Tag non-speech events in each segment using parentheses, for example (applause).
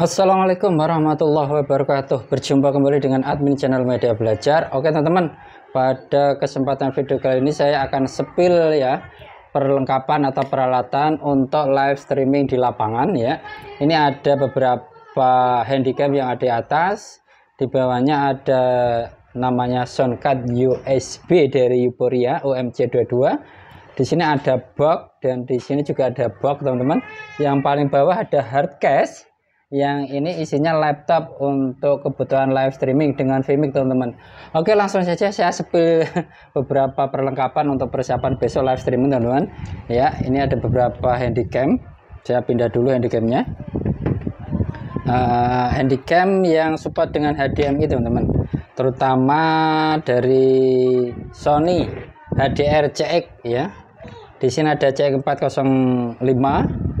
Assalamualaikum warahmatullahi wabarakatuh Berjumpa kembali dengan admin channel media belajar Oke teman-teman Pada kesempatan video kali ini saya akan sepil ya Perlengkapan atau peralatan untuk live streaming di lapangan ya Ini ada beberapa handycam yang ada di atas Di bawahnya ada namanya soundcard USB dari Euphoria UMC22 di sini ada box dan di sini juga ada box teman-teman yang paling bawah ada hard case yang ini isinya laptop untuk kebutuhan live streaming dengan Vimic teman-teman oke langsung saja saya sepil (laughs) beberapa perlengkapan untuk persiapan besok live streaming teman-teman ya ini ada beberapa handycam saya pindah dulu handycamnya uh, handycam yang support dengan HDMI teman-teman terutama dari Sony HDR CX ya di sini ada CX405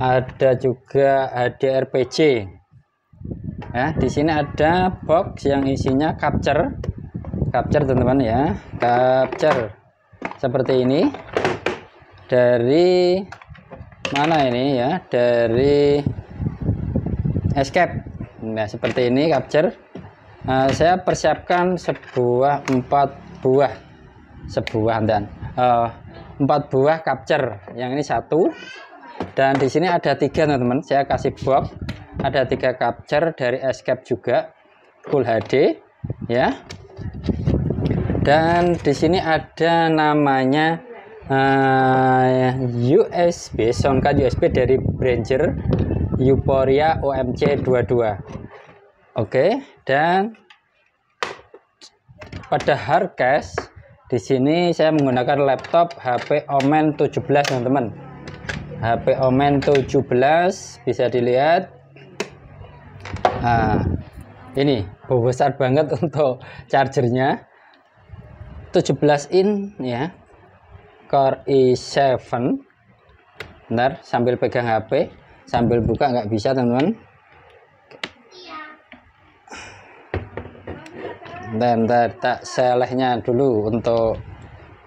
ada juga HDRPC ya di sini ada box yang isinya capture capture teman-teman ya capture seperti ini dari mana ini ya dari escape nah seperti ini capture nah, saya persiapkan sebuah empat buah sebuah dan uh, eh, empat buah capture yang ini satu dan di sini ada tiga teman-teman saya kasih box ada tiga capture dari escape juga full HD ya dan di sini ada namanya uh, eh, USB soundcard USB dari Branger Euphoria OMC 22 oke dan pada hard case di sini saya menggunakan laptop HP Omen 17 teman-teman HP Omen 17 bisa dilihat nah, ini besar banget (laughs) untuk chargernya 17 in ya Core i7 Bentar, sambil pegang HP sambil buka nggak bisa teman-teman dan -teman. tak selehnya dulu untuk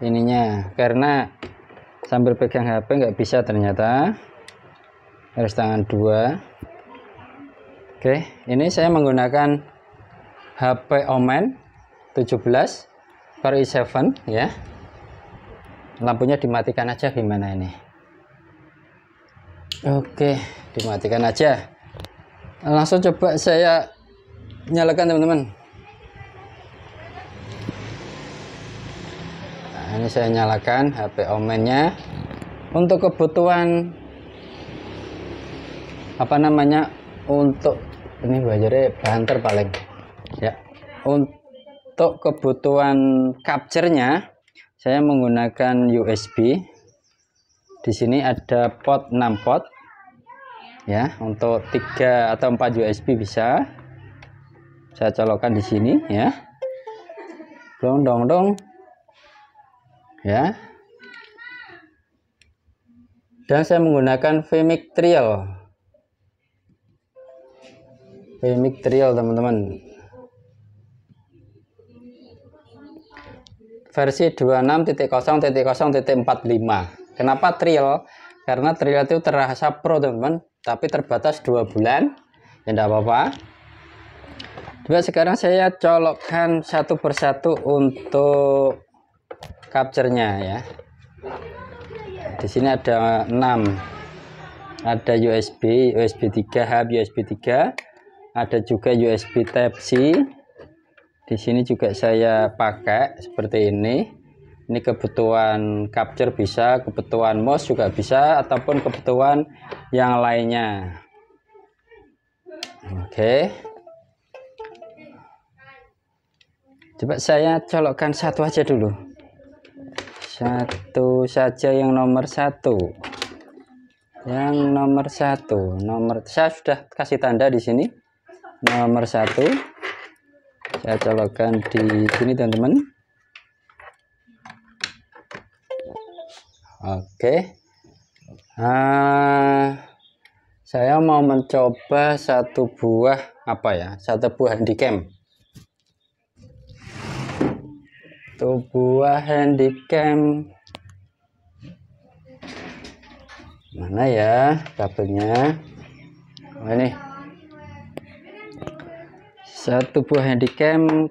ininya karena sambil pegang HP nggak bisa ternyata harus tangan dua oke ini saya menggunakan HP Omen 17 Core i7 ya lampunya dimatikan aja gimana ini oke dimatikan aja langsung coba saya nyalakan teman-teman ini saya nyalakan HP Omennya untuk kebutuhan apa namanya untuk ini belajarnya banter paling ya untuk kebutuhan capture-nya saya menggunakan USB di sini ada pot 6 pot ya untuk 3 atau 4 USB bisa saya colokkan di sini ya dong dong dong ya dan saya menggunakan Vmic Trial Vmic Trial teman-teman versi 26.0.0.45 kenapa Trial? karena Trial itu terasa pro teman-teman tapi terbatas dua bulan ya tidak apa-apa Coba sekarang saya colokkan satu persatu untuk capture-nya ya. Di sini ada 6. Ada USB, USB 3 hub, USB 3. Ada juga USB Type C. Di sini juga saya pakai seperti ini. Ini kebutuhan capture bisa, kebutuhan mouse juga bisa ataupun kebutuhan yang lainnya. Oke. Coba saya colokkan satu aja dulu satu saja yang nomor satu yang nomor satu nomor saya sudah kasih tanda di sini nomor satu saya colokan di sini teman-teman oke ah, saya mau mencoba satu buah apa ya satu buah camp. satu buah handycam mana ya kabelnya oh, ini satu buah handycam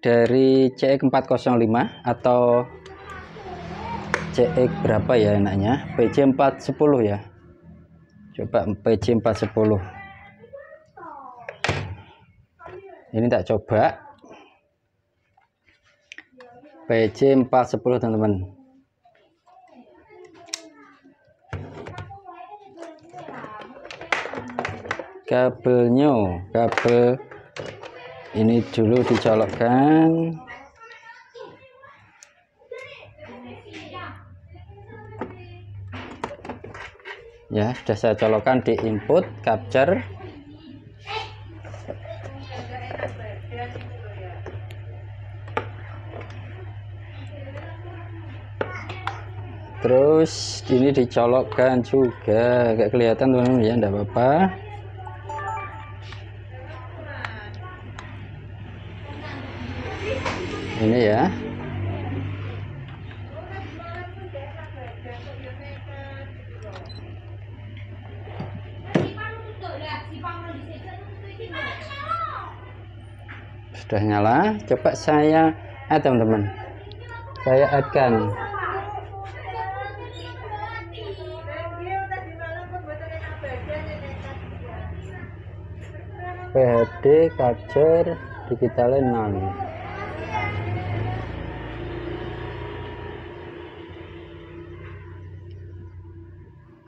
dari CX405 e atau CX e berapa ya enaknya PC410 ya coba PC410 ini tak coba PC 410 teman-teman kabelnya kabel ini dulu dicolokkan ya sudah saya colokkan di input capture terus ini dicolokkan juga kayak kelihatan teman-teman ya enggak apa-apa ini ya sudah nyala coba saya eh teman-teman saya akan PHD Capture Digital None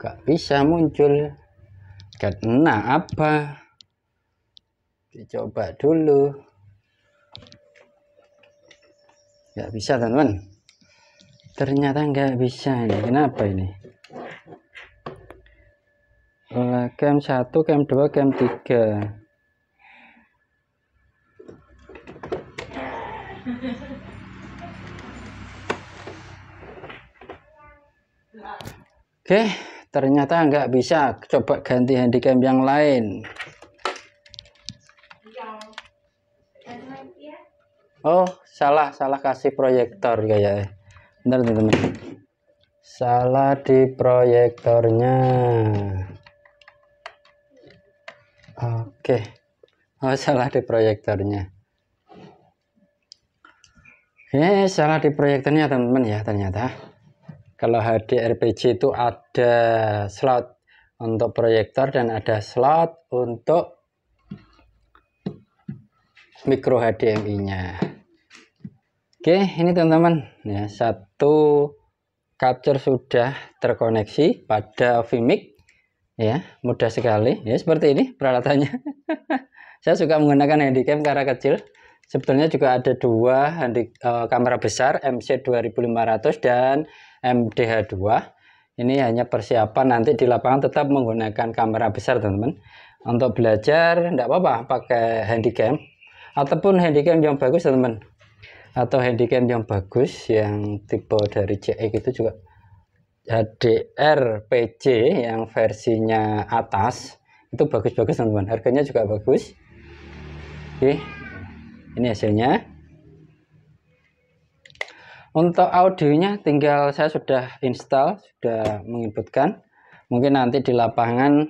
gak bisa muncul karena apa dicoba dulu gak bisa teman-teman ternyata nggak bisa ini kenapa ini cam 1 cam 2 cam 3 Oke, ternyata nggak bisa. Coba ganti handycam yang lain. Oh, salah, salah kasih proyektor ya Bener teman-teman. Salah di proyektornya. Oke. Okay. Oh, salah di proyektornya. Oke, eh, salah di proyektornya teman-teman ya ternyata kalau HD RPG itu ada slot untuk proyektor dan ada slot untuk micro HDMI nya oke ini teman-teman ya satu capture sudah terkoneksi pada Vimic ya mudah sekali ya seperti ini peralatannya (laughs) saya suka menggunakan handycam karena kecil sebetulnya juga ada dua handi, e, kamera besar MC 2500 dan MDH2 ini hanya persiapan nanti di lapangan tetap menggunakan kamera besar teman-teman untuk belajar tidak apa-apa pakai handycam ataupun handycam yang bagus teman-teman atau handycam yang bagus yang tipe dari CE itu juga HDR PC yang versinya atas itu bagus-bagus teman-teman harganya juga bagus oke ini hasilnya untuk audionya tinggal saya sudah install sudah menginputkan mungkin nanti di lapangan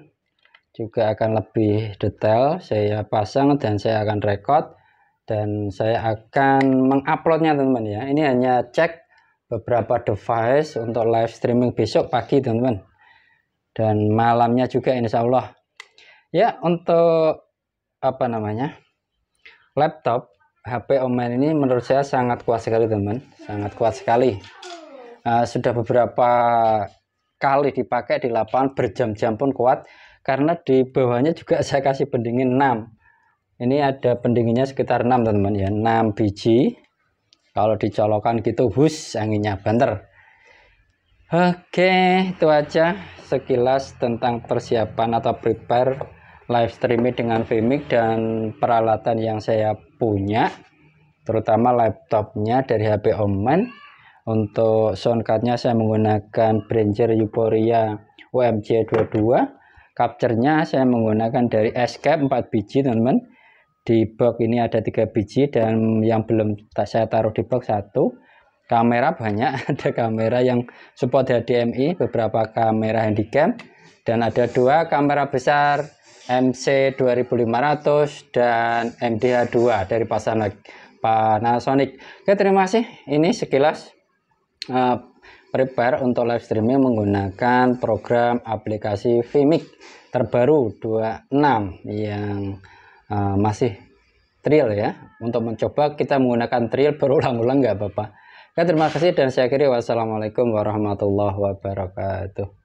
juga akan lebih detail saya pasang dan saya akan record dan saya akan menguploadnya teman-teman ya ini hanya cek beberapa device untuk live streaming besok pagi teman-teman dan malamnya juga insya Allah ya untuk apa namanya laptop HP Omen ini menurut saya sangat kuat sekali teman sangat kuat sekali uh, sudah beberapa kali dipakai di lapangan berjam-jam pun kuat karena di bawahnya juga (laughs) saya kasih pendingin 6 ini ada pendinginnya sekitar 6 teman-teman ya 6 biji kalau dicolokkan gitu bus anginnya banter Oke, itu aja sekilas tentang persiapan atau prepare live streaming dengan VMIC dan peralatan yang saya punya terutama laptopnya dari HP omen untuk soundcardnya saya menggunakan Branger Euphoria UMC 22 capture-nya saya menggunakan dari Escape 4 biji teman-teman di box ini ada 3 biji dan yang belum saya taruh di box satu kamera banyak (laughs) ada kamera yang support HDMI beberapa kamera handycam dan ada dua kamera besar MC 2500 dan MDH2 dari Panasonic. Panasonic. Oke, terima kasih. Ini sekilas uh, prepare untuk live streaming menggunakan program aplikasi Vimic terbaru 26 yang uh, masih trial ya. Untuk mencoba kita menggunakan trial (laughs) berulang-ulang nggak apa-apa. Oke, terima kasih dan saya akhiri wassalamualaikum warahmatullahi wabarakatuh.